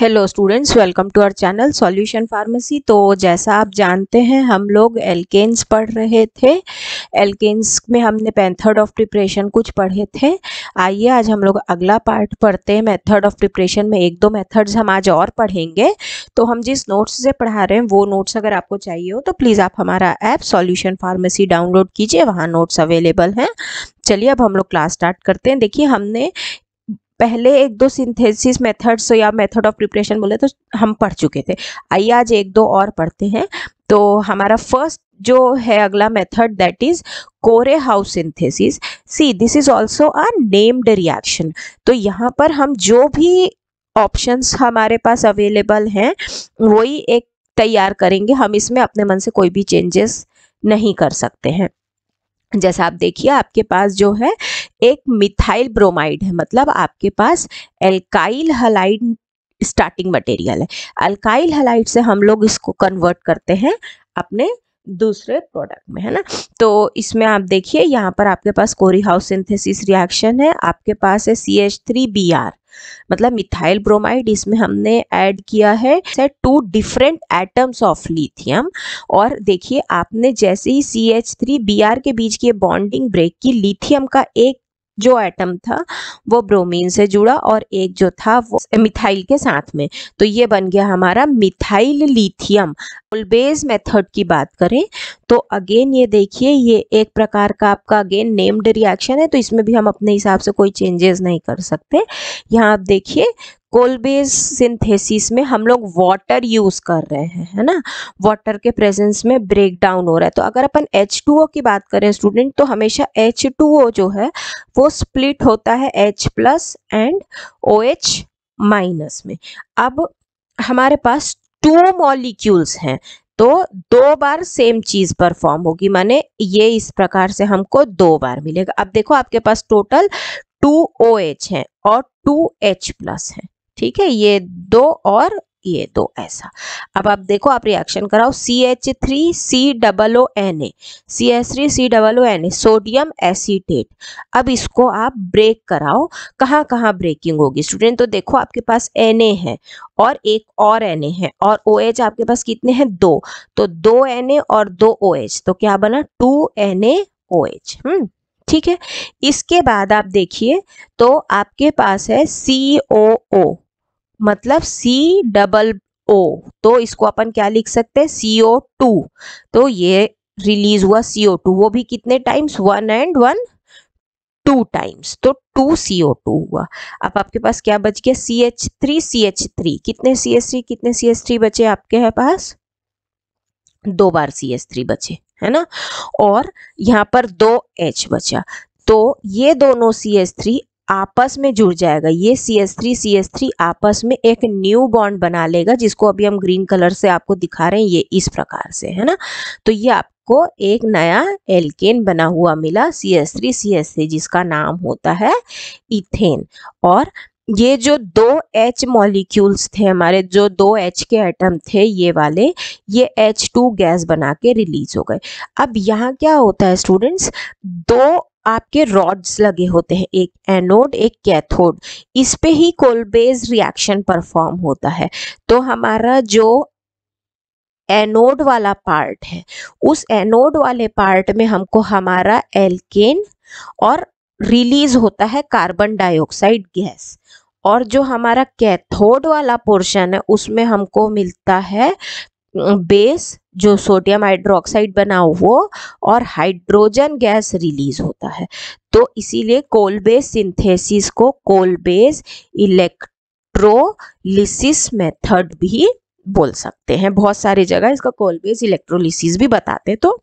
hello students welcome to our channel solution pharmacy तो जैसा आप जानते हैं हम लोग एल्केन्स पढ़ रहे थे एल्केन्स में हमने मेथड ऑफ प्रिपरेशन कुछ पढ़े थे आइए आज हम लोग अगला पार्ट पढ़ते हैं मेथड ऑफ प्रिपरेशन में एक दो मेथड्स हम आज और पढ़ेंगे तो हम जिस नोट्स से पढ़ा रहे हैं वो नोट्स अगर आपको चाहिए हो तो प्लीज़ आप हमारा ऐप सॉल्यूशन फार्मेसी डाउनलोड कीजिए वहाँ नोट्स अवेलेबल हैं चलिए अब हम लोग क्लास स्टार्ट करते हैं देखिए हमने पहले एक दो सिंथेसिस मेथड्स या मेथड ऑफ प्रिपरेशन बोले तो हम पढ़ चुके थे आइए आज एक दो और पढ़ते हैं तो हमारा फर्स्ट जो है अगला method that is Corey House synthesis see this is also a named reaction तो यहाँ पर हम जो भी ऑप्शंस हमारे पास अवेलेबल हैं वही एक तैयार करेंगे हम इसमें अपने मन से कोई भी चेंजेस नहीं कर सकते हैं जैसा आप देखिए आपके पास जो है एक मिथाइल ब्रोमाइड है मतलब आपके पास एल्काइल हलाइड स्टार्टिंग मटेरियल है अल्काइल हलाइड से हम लोग इसको कन्वर्ट करते हैं अपने दूसरे प्रोडक्ट में है ना तो इसमें आप देखिए यहाँ पर आपके पास कोरी हाउस सिंथेसिस रिएक्शन है आपके पास है C H three B R मतलब मिथाइल ब्रोमाइड इसमें हमने ऐड किया है two different atoms of lithium और देखिए आपने जैसे ही C H three B R के बीच की बॉन्डिंग ब्रेक की लिथियम का एक जो एटम था वो ब्रोमीन से जुड़ा और एक जो था वो मिथाइल के साथ में तो ये बन गया हमारा मिथाइल लिथियम ओल्बेज मेथड की बात करें तो अगेन ये देखिए ये एक प्रकार का आपका अगेन नेम्ड रिएक्शन है तो इसमें भी हम अपने हिसाब से कोई चेंजेस नहीं कर सकते यहाँ आप देखिए कोलबेज सिंथेसिस में हम लोग वाटर यूज़ कर रहे हैं है ना वाटर के प्रेजेंस में ब्रेक डाउन हो रहा है तो अगर अपन एच टू ओ की बात करें स्टूडेंट तो हमेशा एच टू ओ जो है वो स्प्लिट होता है H plus and O H minus में अब हमारे पास टू मॉलिक्यूल्स हैं तो दो बार सेम चीज परफॉर्म होगी माने ये इस प्रकार से हमको दो बार मिलेगा अब देखो आपके पास टोटल टू ओ एच है और टू एच प्लस है ठीक है ये दो और ये दो ऐसा अब आप देखो आप रिएक्शन कराओ C H three C double O N A C H three C double O N A sodium acetate अब इसको आप ब्रेक कराओ कहाँ कहाँ ब्रेकिंग होगी स्टूडेंट तो देखो आपके पास एन ए है और एक और एन ए है और ओ OH एच आपके पास कितने हैं दो तो दो एन ए और दो ओ OH, एच तो क्या बना two N A O H हम्म ठीक है इसके बाद आप देखिए तो आपके पास है सी ओ ओ मतलब सी डबल ओ तो इसको अपन क्या लिख सकते हैं सी ओ टू तो ये रिलीज हुआ सी ओ टू वो भी कितने times one and one two times तो टू सी ओ टू हुआ अब आपके पास क्या बच गया C H three C H three कितने सी एच थ्री कितने सी एच थ्री बचे आपके है पास दो बार सी एच थ्री बचे है ना और यहाँ पर दो एच बचा तो ये दोनों सी एस थ्री आपस में जुड़ जाएगा ये C S three C S three आपस में एक न्यू बॉन्ड बना लेगा जिसको अभी हम ग्रीन कलर से आपको दिखा रहे हैं ये इस प्रकार से है ना तो ये आपको एक नया एल्केन बना हुआ मिला C S three C S three जिसका नाम होता है इथेन और ये जो दो एच मॉलिक्यूल्स थे हमारे जो दो एच के एटम थे ये वाले ये एच टू गैस बना के रिलीज हो गए अब यहाँ क्या होता है स्टूडेंट्स दो आपके रॉड्स लगे होते हैं एक एनोड एक कैथोड इस पे ही कोलबेज रिएक्शन परफॉर्म होता है तो हमारा जो एनोड वाला पार्ट है उस एनोड वाले पार्ट में हमको हमारा एल्केन और रिलीज होता है कार्बन डाइऑक्साइड गैस और जो हमारा कैथोड वाला पोर्शन है उसमें हमको मिलता है बेस जो सोडियम हाइड्रोक्साइड बना वो और हाइड्रोजन गैस रिलीज होता है तो इसीलिए कोल बेस सिंथेसिस को कोल बेस इलेक्ट्रोलिसिस मेथड भी बोल सकते हैं बहुत सारी जगह इसका कोल बेस इलेक्ट्रोलिसिस भी बताते हैं तो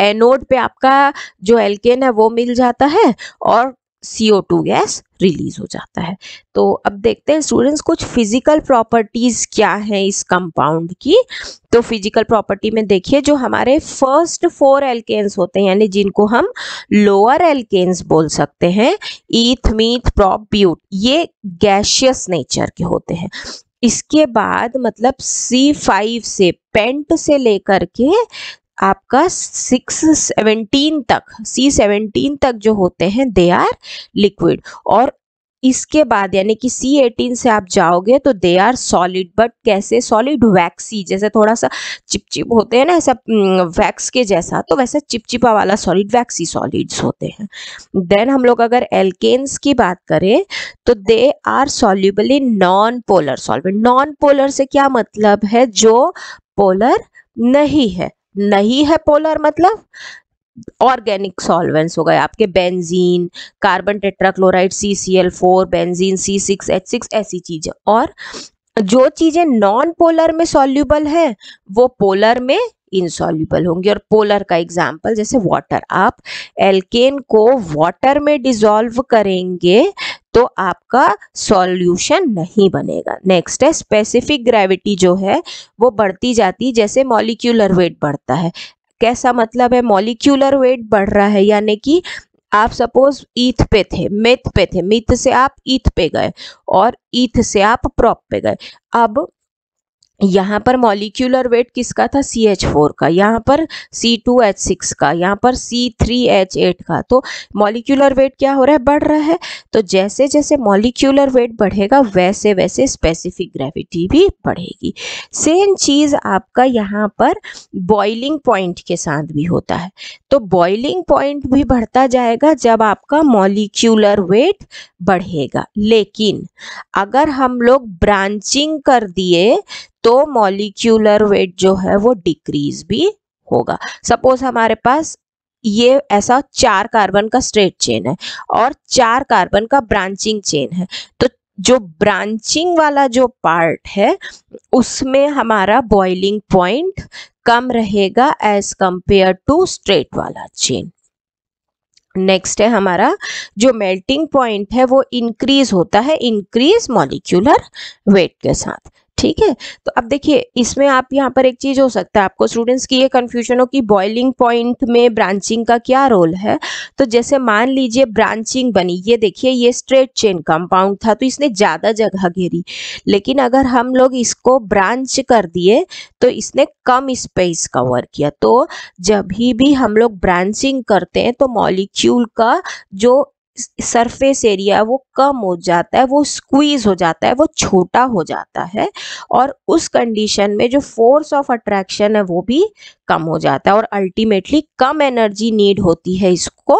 एनोड पे आपका जो एल्केन है वो मिल जाता है और सी गैस रिलीज हो जाता है तो अब देखते हैं स्टूडेंट्स कुछ फिजिकल प्रॉपर्टीज क्या हैं इस कंपाउंड की तो फिजिकल प्रॉपर्टी में देखिए जो हमारे फर्स्ट फोर एल्केन्स होते हैं यानी जिनको हम लोअर एल्केन्स बोल सकते हैं ईथ मीथ प्रॉप ब्यूट ये गैशियस नेचर के होते हैं इसके बाद मतलब C5 से पेंट से लेकर के आपका सिक्स सेवनटीन तक सी सेवनटीन तक जो होते हैं दे आर लिक्विड और इसके बाद यानी कि सी एटीन से आप जाओगे तो दे आर सॉलिड बट कैसे सॉलिड वैक्सी जैसे थोड़ा सा चिपचिप होते हैं ना ऐसा वैक्स हम्म, के जैसा तो वैसा चिपचिपा वाला सॉलिड वैक्सी सॉलिड्स होते हैं देन हम लोग अगर एल्केन्स की बात करें तो they are soluble in non polar solvent non polar से क्या मतलब है जो पोलर नहीं है नहीं है पोलर मतलब ऑर्गेनिक सॉल्वेंट्स हो गए आपके benzene carbon tetrachloride C C L four benzene C six H six ऐसी चीजें और जो चीजें नॉन पोलर में सॉल्यूबल है वो पोलर में इनसॉल्यूबल होंगी और पोलर का एग्जाम्पल जैसे वाटर आप एल्केन को वाटर में डिजोल्व करेंगे तो आपका सॉल्यूशन नहीं बनेगा नेक्स्ट है स्पेसिफिक ग्रेविटी जो है वो बढ़ती जाती जैसे मॉलिक्यूलर वेट बढ़ता है कैसा मतलब है मॉलिक्यूलर वेट बढ़ रहा है यानी कि आप सपोज ईथ पे थे मिथ पे थे मिथ से आप ईथ पे गए और ईथ से आप प्रॉप पे गए अब यहाँ पर मॉलिक्यूलर वेट किसका था सी एच फोर का यहाँ पर सी टू एच सिक्स का यहाँ पर सी थ्री एच एट का तो मॉलिक्यूलर वेट क्या हो रहा है बढ़ रहा है तो जैसे जैसे मॉलिक्यूलर वेट बढ़ेगा वैसे वैसे स्पेसिफिक ग्रेविटी भी बढ़ेगी सेम चीज़ आपका यहाँ पर बॉइलिंग पॉइंट के साथ भी होता है तो बॉइलिंग पॉइंट भी बढ़ता जाएगा जब आपका मॉलिक्यूलर वेट बढ़ेगा लेकिन अगर हम लोग ब्रांचिंग कर दिए तो मॉलिक्यूलर वेट जो है वो डिक्रीज भी होगा सपोज हमारे पास ये ऐसा चार कार्बन का स्ट्रेट चेन है और चार कार्बन का ब्रांचिंग चेन है तो जो ब्रांचिंग वाला जो पार्ट है उसमें हमारा बॉइलिंग पॉइंट कम रहेगा एज कंपेयर टू स्ट्रेट वाला चेन नेक्स्ट है हमारा जो मेल्टिंग पॉइंट है वो इंक्रीज होता है इंक्रीज मॉलिक्यूलर वेट के साथ ठीक है तो अब देखिए इसमें आप यहाँ पर एक चीज़ हो सकता है आपको स्टूडेंट्स की ये कन्फ्यूजन हो कि बॉइलिंग पॉइंट में ब्रांचिंग का क्या रोल है तो जैसे मान लीजिए ब्रांचिंग बनी ये देखिए ये स्ट्रेट चेन कंपाउंड था तो इसने ज़्यादा जगह घेरी लेकिन अगर हम लोग इसको ब्रांच कर दिए तो इसने कम स्पेस कवर किया तो जब भी हम लोग ब्रांचिंग करते हैं तो मॉलिक्यूल का जो सरफेस एरिया वो कम हो जाता है वो स्क्वीज हो जाता है वो छोटा हो जाता है और उस कंडीशन में जो फोर्स ऑफ अट्रैक्शन है वो भी कम हो जाता है और अल्टीमेटली कम एनर्जी नीड होती है इसको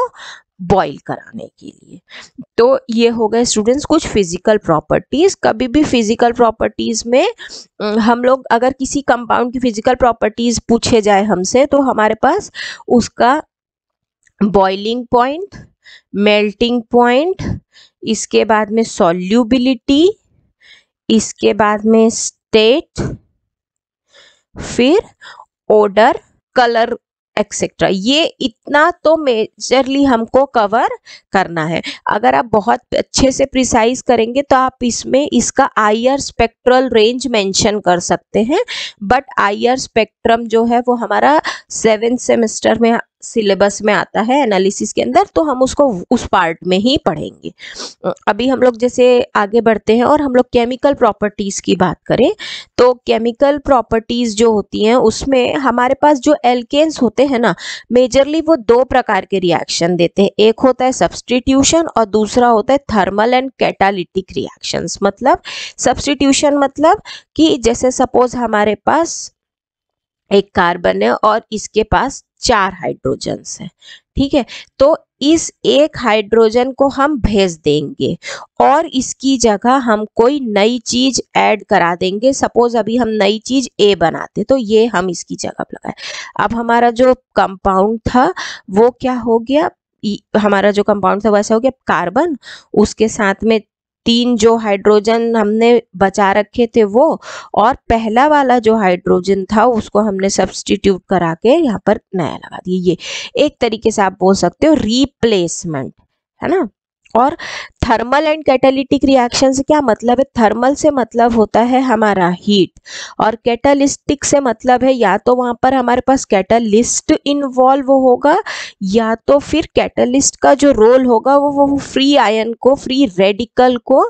बॉइल कराने के लिए तो ये हो गए स्टूडेंट्स कुछ फिजिकल प्रॉपर्टीज़ कभी भी फिजिकल प्रॉपर्टीज़ में हम लोग अगर किसी कंपाउंड की फिजिकल प्रॉपर्टीज़ पूछे जाए हमसे तो हमारे पास उसका बॉइलिंग पॉइंट मेल्टिंग पॉइंट इसके बाद में सॉल्यूबिलिटी इसके बाद में स्टेट फिर ऑर्डर कलर एक्सेट्रा ये इतना तो मेजरली हमको कवर करना है अगर आप बहुत अच्छे से प्रिसाइज करेंगे तो आप इसमें इसका आयर स्पेक्ट्रल रेंज मेंशन कर सकते हैं बट आयर स्पेक्ट्रम जो है वो हमारा सेवेंथ सेमेस्टर में सिलेबस में आता है एनालिसिस के अंदर तो हम उसको उस पार्ट में ही पढ़ेंगे अभी हम लोग जैसे आगे बढ़ते हैं और हम लोग केमिकल प्रॉपर्टीज़ की बात करें तो केमिकल प्रॉपर्टीज़ जो होती हैं उसमें हमारे पास जो एल्केन्स होते हैं ना मेजरली वो दो प्रकार के रिएक्शन देते हैं एक होता है सब्सटीट्यूशन और दूसरा होता है थर्मल एंड कैटालिटिक रिएक्शन मतलब सब्सटीट्यूशन मतलब कि जैसे सपोज हमारे पास एक कार्बन है और इसके पास चार हाइड्रोजन हैं ठीक है तो इस एक हाइड्रोजन को हम भेज देंगे और इसकी जगह हम कोई नई चीज ऐड करा देंगे सपोज अभी हम नई चीज ए बनाते तो ये हम इसकी जगह लगाए अब हमारा जो कंपाउंड था वो क्या हो गया हमारा जो कंपाउंड था वैसा हो गया कार्बन उसके साथ में तीन जो हाइड्रोजन हमने बचा रखे थे वो और पहला वाला जो हाइड्रोजन था उसको हमने सब्सटीट्यूट करा के यहाँ पर नया लगा दिया ये एक तरीके से आप बोल सकते हो रिप्लेसमेंट है ना और थर्मल एंड कैटालिटिक रिएक्शन से क्या मतलब है थर्मल से मतलब होता है हमारा हीट और कैटालिस्टिक से मतलब है या तो वहाँ पर हमारे पास कैटालिस्ट इन्वॉल्व होगा या तो फिर कैटालिस्ट का जो रोल होगा वो वो फ्री आयन को फ्री रेडिकल को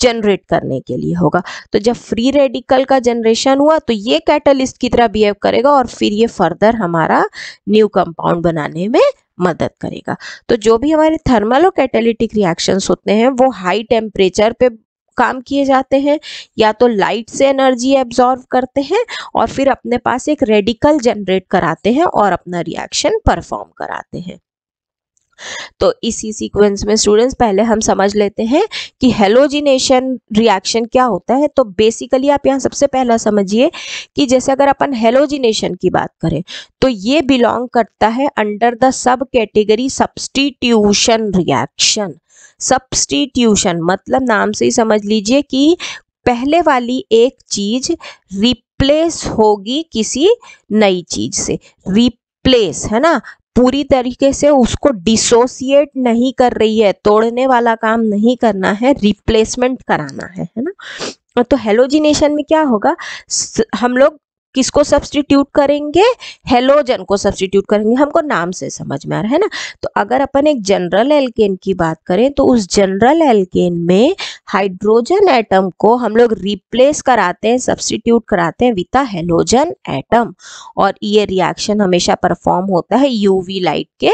जनरेट करने के लिए होगा तो जब फ्री रेडिकल का जनरेशन हुआ तो ये कैटलिस्ट की तरह बिहेव करेगा और फिर ये फर्दर हमारा न्यू कंपाउंड बनाने में मदद करेगा तो जो भी हमारे थर्मल और कैटेलिटिक रिएक्शंस होते हैं वो हाई टेम्परेचर पे काम किए जाते हैं या तो लाइट से एनर्जी एब्जॉर्व करते हैं और फिर अपने पास एक रेडिकल जनरेट कराते हैं और अपना रिएक्शन परफॉर्म कराते हैं तो इसी सीक्वेंस में स्टूडेंट्स पहले हम समझ लेते हैं कि हेलोजिनेशन रिएक्शन क्या होता है तो बेसिकली आप यहाँ सबसे पहला समझिए कि जैसे अगर अपन हेलोजिनेशन की बात करें तो ये बिलोंग करता है under the sub category substitution reaction substitution मतलब नाम से ही समझ लीजिए कि पहले वाली एक चीज रिप्लेस होगी किसी नई चीज से रिप्लेस है ना पूरी तरीके से उसको डिसोसिएट नहीं कर रही है तोड़ने वाला काम नहीं करना है रिप्लेसमेंट कराना है है ना तो हेलोजिनेशन में क्या होगा हम लोग किसको सब्सटीट्यूट करेंगे हेलोजन को सब्सटीट्यूट करेंगे हमको नाम से समझ में आ रहा है ना तो अगर अपन एक जनरल एल्केन की बात करें तो उस जनरल एल्केन में हाइड्रोजन एटम को हम लोग रिप्लेस कराते हैं सब्सटीट्यूट कराते हैं विथ अ हेलोजन एटम और ये रिएक्शन हमेशा परफॉर्म होता है यूवी लाइट के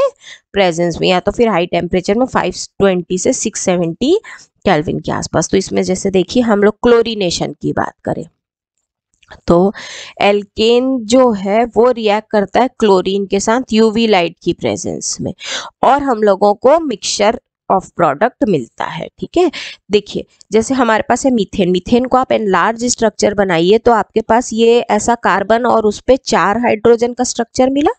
प्रेजेंस में या तो फिर हाई टेम्परेचर में ट्वेंटी से सेवेंटी केल्विन के आसपास तो इसमें जैसे देखिए हम लोग क्लोरिनेशन की बात करें तो एल्केन जो है वो रिएक्ट करता है क्लोरीन के साथ यूवी लाइट की प्रेजेंस में और हम लोगों को मिक्सचर ऑफ प्रोडक्ट मिलता है ठीक है देखिए जैसे हमारे पास है मीथेन मीथेन को आप एनलार्ज स्ट्रक्चर बनाइए तो आपके पास ये ऐसा कार्बन और उस पर चार हाइड्रोजन का स्ट्रक्चर मिला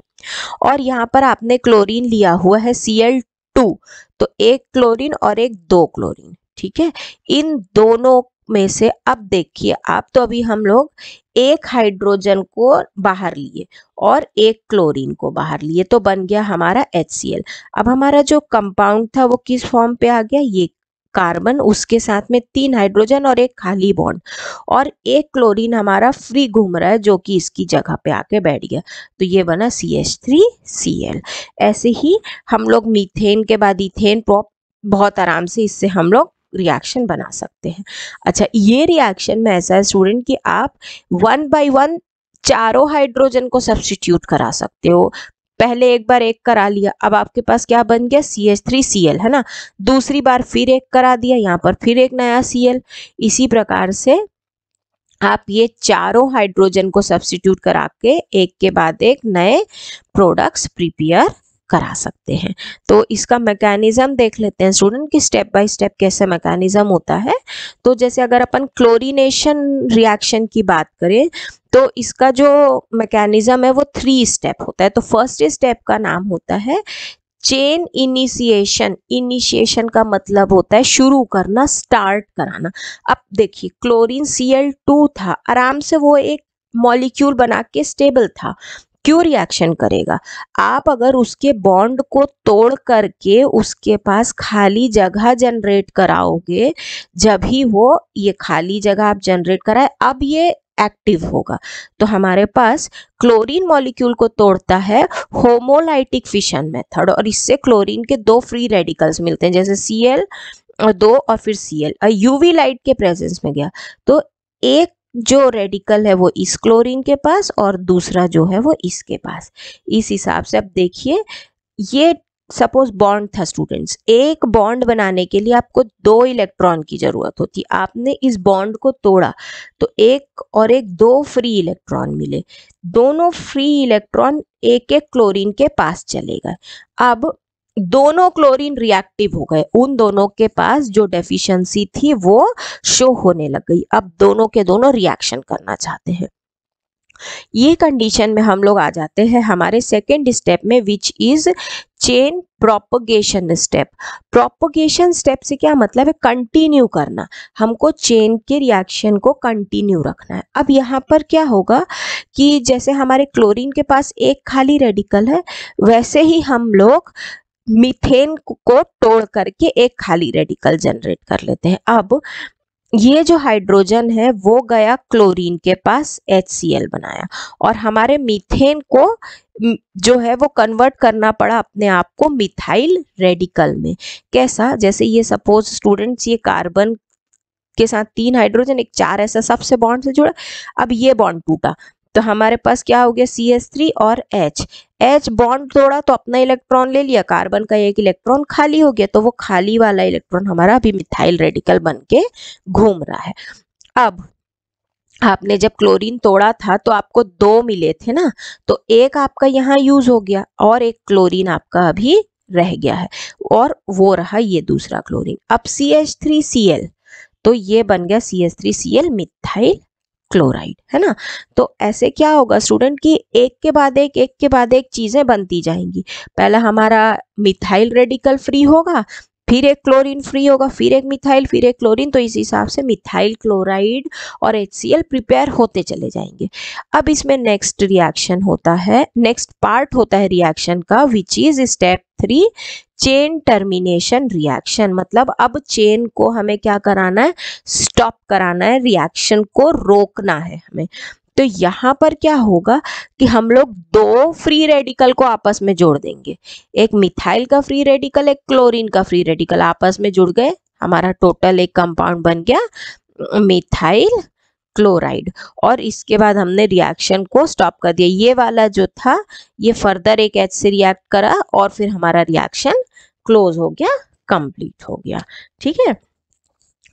और यहाँ पर आपने क्लोरीन लिया हुआ है सी एल टू तो एक क्लोरीन और एक दो क्लोरीन ठीक है इन दोनों में से अब देखिए आप तो अभी हम लोग एक हाइड्रोजन को बाहर लिए और एक क्लोरीन को बाहर लिए तो बन गया हमारा एच अब हमारा जो कंपाउंड था वो किस फॉर्म पे आ गया ये कार्बन उसके साथ में तीन हाइड्रोजन और एक खाली बॉन्ड और एक क्लोरीन हमारा फ्री घूम रहा है जो कि इसकी जगह पे आके बैठ गया तो ये बना C H three C L ऐसे ही हम लोग मीथेन के बाद इथेन प्रॉप बहुत आराम से इससे हम लोग रिएक्शन बना सकते हैं अच्छा ये रिएक्शन में ऐसा है स्टूडेंट कि आप वन बाय वन चारों हाइड्रोजन को सब्सटीट्यूट करा सकते हो पहले एक बार एक करा लिया अब आपके पास क्या बन गया C H three C L है ना दूसरी बार फिर एक करा दिया यहाँ पर फिर एक नया सी एल इसी प्रकार से आप ये चारों हाइड्रोजन को सब्सटीट्यूट करा के एक के बाद एक नए प्रोडक्ट्स प्रिपेयर करा सकते हैं तो इसका मैकेनिज़्म देख लेते हैं स्टूडेंट कि स्टेप बाय स्टेप कैसे मैकेनिज़्म होता है तो जैसे अगर अपन क्लोरीनेशन रिएक्शन की बात करें तो इसका जो मैकेनिज़्म है वो थ्री स्टेप होता है तो फर्स्ट स्टेप का नाम होता है चेन इनिशिएशन इनिशिएशन का मतलब होता है शुरू करना स्टार्ट कराना अब देखिए क्लोरीन सी एल टू था आराम से वो एक मॉलिक्यूल बना के स्टेबल था क्यों रिएक्शन करेगा आप अगर उसके बॉन्ड को तोड़ करके उसके पास खाली जगह जनरेट कराओगे जब ही वो ये खाली जगह आप जनरेट कराए अब ये एक्टिव होगा तो हमारे पास क्लोरीन मॉलिक्यूल को तोड़ता है होमोलाइटिक फिशन मेथड और इससे क्लोरीन के दो फ्री रेडिकल्स मिलते हैं जैसे सी एल दो और फिर सी एल यूवी लाइट के प्रेजेंस में गया तो एक जो रेडिकल है वो इस क्लोरीन के पास और दूसरा जो है वो इसके पास इस हिसाब से अब देखिए ये सपोज बॉन्ड था स्टूडेंट्स एक बॉन्ड बनाने के लिए आपको दो इलेक्ट्रॉन की ज़रूरत होती आपने इस बॉन्ड को तोड़ा तो एक और एक दो फ्री इलेक्ट्रॉन मिले दोनों फ्री इलेक्ट्रॉन एक एक क्लोरीन के पास चलेगा अब दोनों क्लोरीन रिएक्टिव हो गए उन दोनों के पास जो डेफिशिएंसी थी वो शो होने लग गई अब दोनों के दोनों रिएक्शन करना चाहते हैं ये कंडीशन में हम लोग आ जाते हैं हमारे सेकेंड स्टेप में which is chain propagation step propagation step से क्या मतलब है कंटिन्यू करना हमको चेन के रिएक्शन को कंटिन्यू रखना है अब यहाँ पर क्या होगा कि जैसे हमारे क्लोरीन के पास एक खाली रेडिकल है वैसे ही हम लोग मिथेन को तोड़ करके एक खाली रेडिकल जनरेट कर लेते हैं अब ये जो हाइड्रोजन है वो गया क्लोरीन के पास एच बनाया और हमारे मीथेन को जो है वो कन्वर्ट करना पड़ा अपने आप को मिथाइल रेडिकल में कैसा जैसे ये सपोज स्टूडेंट्स ये कार्बन के साथ तीन हाइड्रोजन एक चार ऐसा सबसे बॉन्ड से जुड़ा अब ये बॉन्ड टूटा तो हमारे पास क्या हो गया सी एस थ्री और एच एच बॉन्ड तोड़ा तो अपना इलेक्ट्रॉन ले लिया कार्बन का एक इलेक्ट्रॉन खाली हो गया तो वो खाली वाला इलेक्ट्रॉन हमारा अभी मिथाइल रेडिकल बन के घूम रहा है अब आपने जब क्लोरीन तोड़ा था तो आपको दो मिले थे ना तो एक आपका यहाँ यूज हो गया और एक क्लोरीन आपका अभी रह गया है और वो रहा ये दूसरा क्लोरीन अब C H three C L तो ये बन गया C H three C L methyl chloride है ना तो ऐसे क्या होगा स्टूडेंट कि एक के बाद एक एक के बाद एक चीज़ें बनती जाएंगी पहला हमारा मिथाइल रेडिकल फ्री होगा फिर एक क्लोरीन फ्री होगा फिर एक मिथाइल फिर एक क्लोरीन तो इस हिसाब से मिथाइल क्लोराइड और एच प्रिपेयर होते चले जाएंगे अब इसमें नेक्स्ट रिएक्शन होता है नेक्स्ट पार्ट होता है रिएक्शन का which is step three chain termination reaction मतलब अब चेन को हमें क्या कराना है स्टॉप कराना है रिएक्शन को रोकना है हमें तो यहाँ पर क्या होगा कि हम लोग दो फ्री रेडिकल को आपस में जोड़ देंगे एक मिथाइल का फ्री रेडिकल एक क्लोरीन का फ्री रेडिकल आपस में जुड़ गए हमारा टोटल एक कंपाउंड बन गया मिथाइल क्लोराइड और इसके बाद हमने रिएक्शन को स्टॉप कर दिया ये वाला जो था ये फर्दर एक एच से रिएक्ट करा और फिर हमारा रिएक्शन क्लोज हो गया कंप्लीट हो गया ठीक है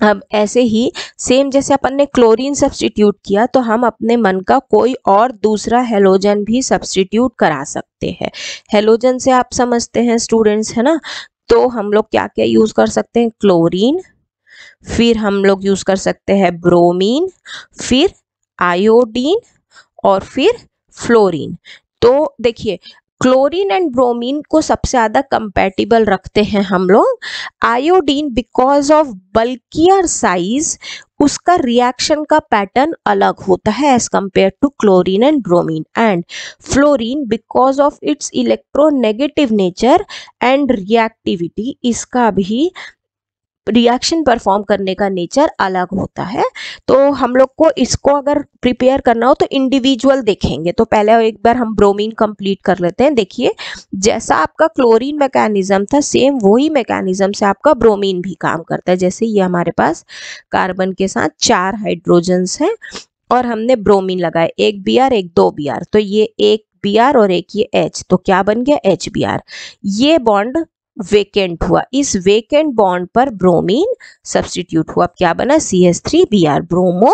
अब ऐसे ही सेम जैसे अपन ने क्लोरीन सब्सटीट्यूट किया तो हम अपने मन का कोई और दूसरा हेलोजन भी सब्सटीट्यूट करा सकते हैं हेलोजन से आप समझते हैं स्टूडेंट्स है ना तो हम लोग क्या क्या यूज़ कर सकते हैं क्लोरीन फिर हम लोग यूज़ कर सकते हैं ब्रोमीन फिर आयोडीन और फिर फ्लोरीन तो देखिए क्लोरीन एंड ब्रोमीन को सबसे ज़्यादा कंपेटिबल रखते हैं हम लोग iodine because of bulkier size उसका रिएक्शन का पैटर्न अलग होता है as compared to chlorine and bromine and fluorine because of its electronegative nature and reactivity इसका भी रिएक्शन परफॉर्म करने का नेचर अलग होता है तो हम लोग को इसको अगर प्रिपेयर करना हो तो इंडिविजुअल देखेंगे तो पहले एक बार हम ब्रोमीन कंप्लीट कर लेते हैं देखिए जैसा आपका क्लोरीन मैकेनिज्म था सेम वही मैकेनिज्म से आपका ब्रोमीन भी काम करता है जैसे ये हमारे पास कार्बन के साथ चार हाइड्रोजन्स हैं और हमने ब्रोमीन लगाए एक बी आर एक दो बी आर तो ये एक बी आर और एक ये एच तो क्या बन गया एच बी आर ये बॉन्ड वेकेंट हुआ इस वेकेंट बॉन्ड पर ब्रोमीन सब्सटीट्यूट हुआ अब क्या बना C S three B R 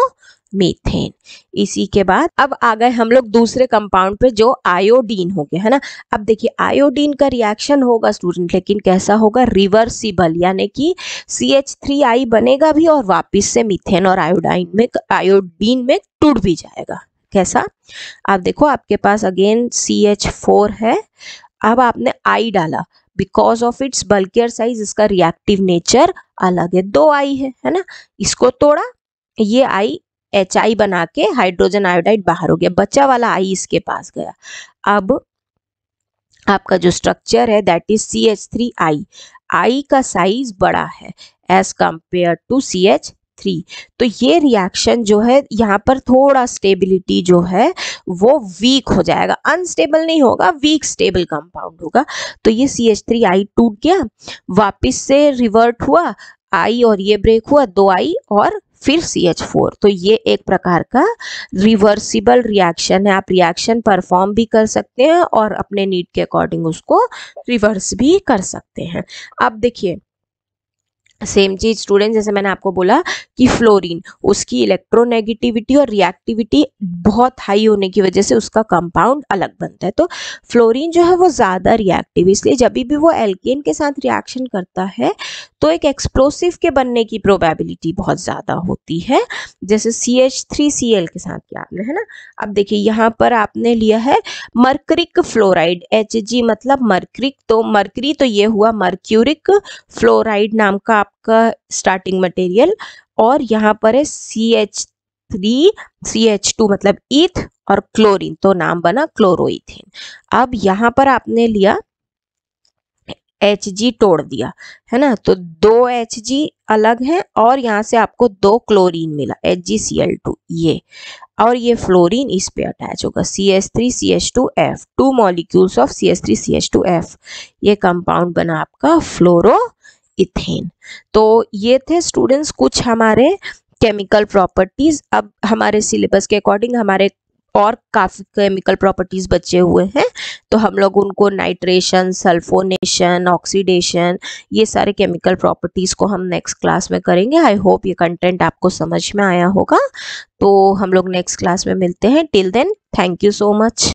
bromomethane इसी के बाद अब आ गए हम लोग दूसरे कंपाउंड पे जो आयोडीन हो गया है ना अब देखिए आयोडीन का रिएक्शन होगा स्टूडेंट लेकिन कैसा होगा रिवर्सिबल यानी कि सी एच थ्री आई बनेगा भी और वापस से मीथेन और आयोडाइन में आयोडीन में टूट भी जाएगा कैसा आप देखो आपके पास अगेन सी एच फोर है अब आपने आई डाला because of its bulkier size इसका रिएक्टिव नेचर अलग है दो आई है है ना इसको तोड़ा ये आई एच आई बना के हाइड्रोजन आयोडाइड बाहर हो गया बच्चा वाला आई इसके पास गया अब आपका जो स्ट्रक्चर है that is C H three I I का साइज बड़ा है as compared to C H three तो ये रिएक्शन जो है यहाँ पर थोड़ा स्टेबिलिटी जो है वो वीक हो जाएगा अनस्टेबल नहीं होगा वीक स्टेबल कंपाउंड होगा तो ये सी एच थ्री आई टूट गया वापिस से रिवर्ट हुआ आई और ये ब्रेक हुआ दो आई और फिर सी एच फोर तो ये एक प्रकार का रिवर्सिबल रिएक्शन है आप रिएक्शन परफॉर्म भी कर सकते हैं और अपने नीड के अकॉर्डिंग उसको रिवर्स भी कर सकते हैं अब देखिए सेम चीज स्टूडेंट जैसे मैंने आपको बोला कि फ्लोरीन उसकी इलेक्ट्रोनेगेटिविटी और रिएक्टिविटी बहुत हाई होने की वजह से उसका कंपाउंड अलग बनता है तो फ्लोरीन जो है वो ज़्यादा रिएक्टिव इसलिए जब भी वो एल्केन के साथ रिएक्शन करता है तो एक एक्सप्लोसिव के बनने की प्रोबेबिलिटी बहुत ज़्यादा होती है जैसे C H three C L के साथ किया आपने है ना अब देखिए यहाँ पर आपने लिया है मर्करिक फ्लोराइड एच जी मतलब मर्करिक तो मर्करी तो ये हुआ मर्क्यूरिक फ्लोराइड नाम का आप आपका स्टार्टिंग मटेरियल और यहाँ पर है C H three C H two मतलब ईथ और क्लोरीन तो नाम बना क्लोरोइथेन अब यहाँ पर आपने लिया एच जी तोड़ दिया है ना तो दो एच जी अलग है और यहाँ से आपको दो क्लोरीन मिला H G C L two ये और ये फ्लोरीन इस पे अटैच होगा C S three C H two F two molecules of C S three C H two F ये कंपाउंड बना आपका फ्लोरो इथेन तो ये थे स्टूडेंट्स कुछ हमारे केमिकल प्रॉपर्टीज़ अब हमारे सिलेबस के अकॉर्डिंग हमारे और काफ़ी केमिकल प्रॉपर्टीज़ बचे हुए हैं तो हम लोग उनको नाइट्रेशन सल्फोनेशन ऑक्सीडेशन ये सारे केमिकल प्रॉपर्टीज़ को हम नेक्स्ट क्लास में करेंगे आई होप ये कंटेंट आपको समझ में आया होगा तो हम लोग नेक्स्ट क्लास में मिलते हैं till then thank you so much